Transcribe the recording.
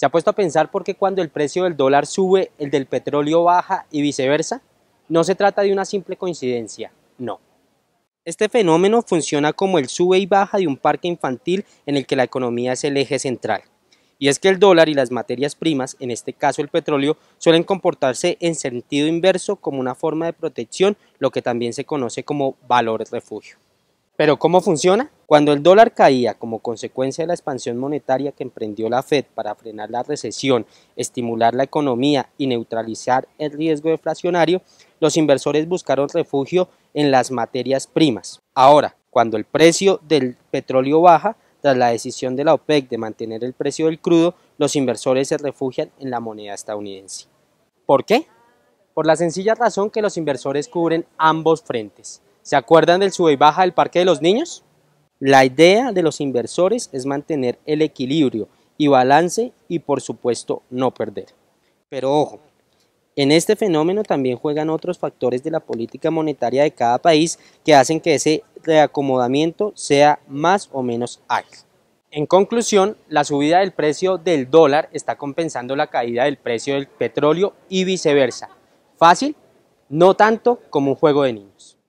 ¿Se ha puesto a pensar por qué cuando el precio del dólar sube, el del petróleo baja y viceversa? No se trata de una simple coincidencia, no. Este fenómeno funciona como el sube y baja de un parque infantil en el que la economía es el eje central. Y es que el dólar y las materias primas, en este caso el petróleo, suelen comportarse en sentido inverso como una forma de protección, lo que también se conoce como valor refugio. Pero ¿cómo funciona? Cuando el dólar caía como consecuencia de la expansión monetaria que emprendió la Fed para frenar la recesión, estimular la economía y neutralizar el riesgo deflacionario, los inversores buscaron refugio en las materias primas. Ahora, cuando el precio del petróleo baja, tras la decisión de la OPEC de mantener el precio del crudo, los inversores se refugian en la moneda estadounidense. ¿Por qué? Por la sencilla razón que los inversores cubren ambos frentes ¿Se acuerdan del sube y baja del parque de los niños? La idea de los inversores es mantener el equilibrio y balance y por supuesto no perder. Pero ojo, en este fenómeno también juegan otros factores de la política monetaria de cada país que hacen que ese reacomodamiento sea más o menos ágil. En conclusión, la subida del precio del dólar está compensando la caída del precio del petróleo y viceversa. Fácil, no tanto como un juego de niños.